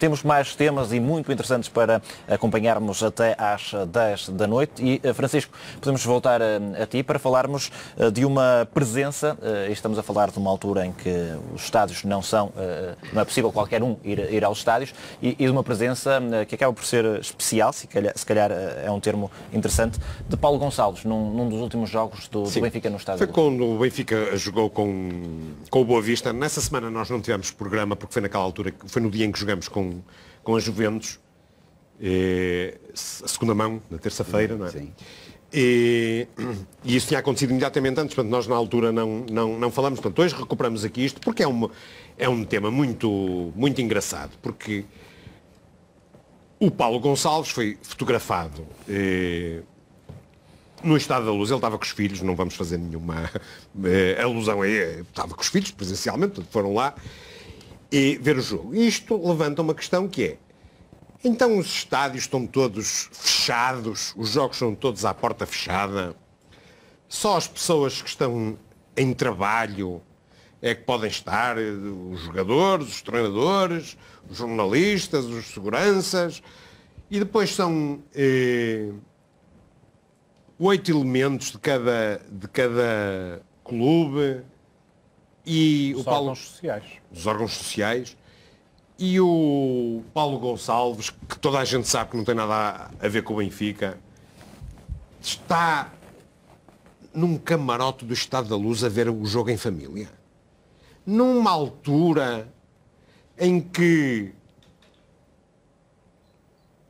Temos mais temas e muito interessantes para acompanharmos até às 10 da noite. E, eh, Francisco, podemos voltar a, eh, a ti para falarmos eh, de uma presença, estamos a falar de uma altura em que os estádios não são, não é possível qualquer um ir, ir aos estádios, e, e de uma presença que acaba por ser especial, se calhar, se calhar é um termo interessante, de Paulo Gonçalves, num, num dos últimos jogos do, do Benfica no estádio. Foi quando o Benfica jogou com, com o Boa Vista. Nessa semana nós não tivemos programa, porque foi naquela altura, foi no dia em que jogamos com com, a Juventus, eh, a segunda mão, na terça-feira, não é? Sim. E, e, isso tinha acontecido imediatamente antes, portanto nós na altura não, não, não falamos, portanto hoje recuperamos aqui isto porque é, uma, é um tema muito, muito engraçado, porque o Paulo Gonçalves foi fotografado eh, no estado da luz, ele estava com os filhos, não vamos fazer nenhuma eh, alusão aí, estava com os filhos presencialmente, foram lá, e ver o jogo. Isto levanta uma questão que é, então os estádios estão todos fechados, os jogos são todos à porta fechada, só as pessoas que estão em trabalho é que podem estar, os jogadores, os treinadores, os jornalistas, os seguranças, e depois são eh, oito elementos de cada, de cada clube e Os o Paulo... órgãos sociais. Os órgãos sociais. E o Paulo Gonçalves, que toda a gente sabe que não tem nada a, ver com o Benfica, está num camarote do Estado da Luz a ver o jogo em família. Numa altura em que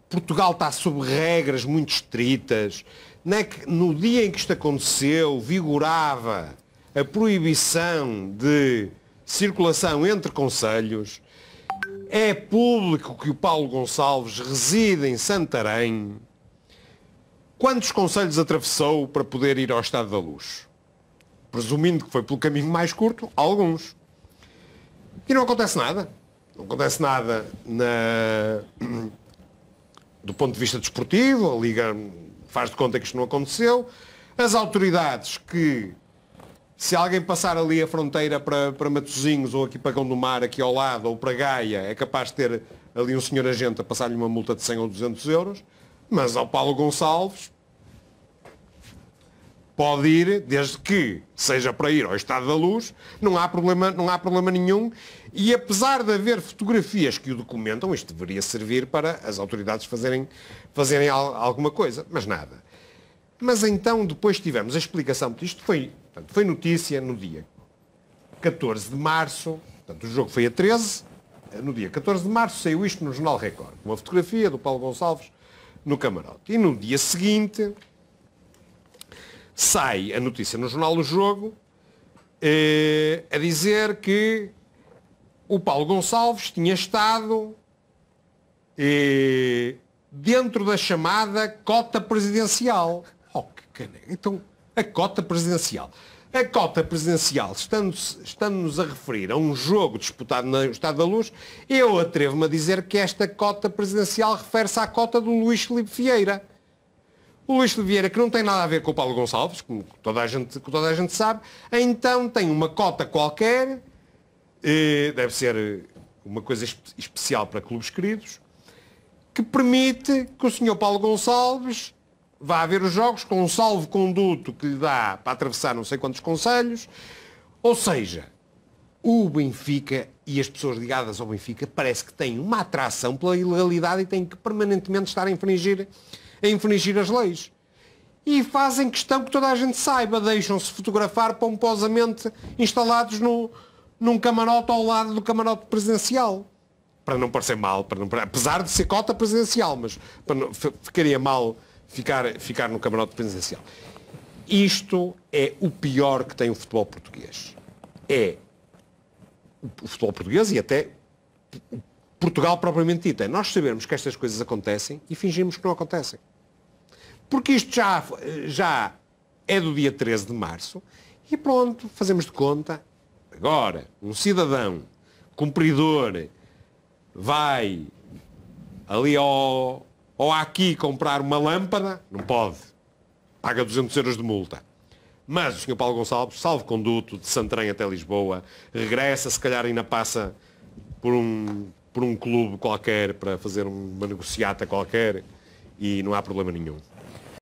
Portugal está sob regras muito estritas, né, que no dia em que isto aconteceu, vigorava a proibição de circulação entre conselhos. É público que o Paulo Gonçalves reside em Santarém. Quantos conselhos atravessou para poder ir ao Estado da Luz? Presumindo que foi pelo caminho mais curto, alguns. E não acontece nada. Não acontece nada na... do ponto de vista desportivo, a Liga faz de conta que isto não aconteceu. As autoridades que se alguém passar ali a fronteira para, para Matosinhos ou aqui para Cão do Mar, aqui ao lado, ou para Gaia, é capaz de ter ali um senhor agente a passar-lhe uma multa de 100 ou 200 euros, mas ao Paulo Gonçalves pode ir, desde que seja para ir ao Estado da Luz, não há problema, não há problema nenhum. E apesar de haver fotografias que o documentam, isto deveria servir para as autoridades fazerem, fazerem alguma coisa, mas nada. Mas então depois tivemos a explicação disto, foi, portanto, foi notícia no dia 14 de março, portanto, o jogo foi a 13, eh, no dia 14 de março saiu isto no Jornal Record, uma fotografia do Paulo Gonçalves no camarote. E no dia seguinte sai a notícia no Jornal do Jogo eh, a dizer que o Paulo Gonçalves tinha estado eh, dentro da chamada cota presidencial. Oh, que caneca. Então, a cota presidencial. A cota presidencial, estamos, estamos a referir a um jogo disputado no Estado da Luz, eu atrevo-me a dizer que esta cota presidencial refere-se à cota do Luís Felipe Vieira. O Luís Felipe Vieira, que não tem nada a ver com o Paulo Gonçalves, como toda a gente, toda a gente sabe, então tem uma cota qualquer, eh, deve ser eh, uma coisa especial para clubes queridos, que permite que o Sr. Paulo Gonçalves Vai haver os jogos com um salvo conduto que lhe dá para atravessar não sei quantos conselhos. Ou seja, o Benfica e as pessoas ligadas ao Benfica parece que têm uma atração pela ilegalidade e têm que permanentemente estar a infringir, a infringir as leis. E fazem questão que toda a gente saiba, deixam-se fotografar pomposamente instalados no, num camarote ao lado do camarote presidencial. Para não parecer mal, para não, apesar de ser cota presidencial, mas não, ficaria mal ficar, ficar no camarote presidencial. Isto é o pior que tem o futebol português. É o futebol português e até Portugal propriamente dito. É nós sabemos que estas coisas acontecem e fingimos que não acontecem. Porque isto já, já é do dia 13 de março e pronto, fazemos de conta. Agora, um cidadão cumpridor vai ali ao, ou aqui comprar uma lâmpada, não pode. Paga 200 euros de multa. Mas o Sr. Paulo Gonçalves, salvo conduto de Santarém até Lisboa, regressa, se calhar ainda passa por um, por um clube qualquer para fazer uma negociata qualquer e não há problema nenhum.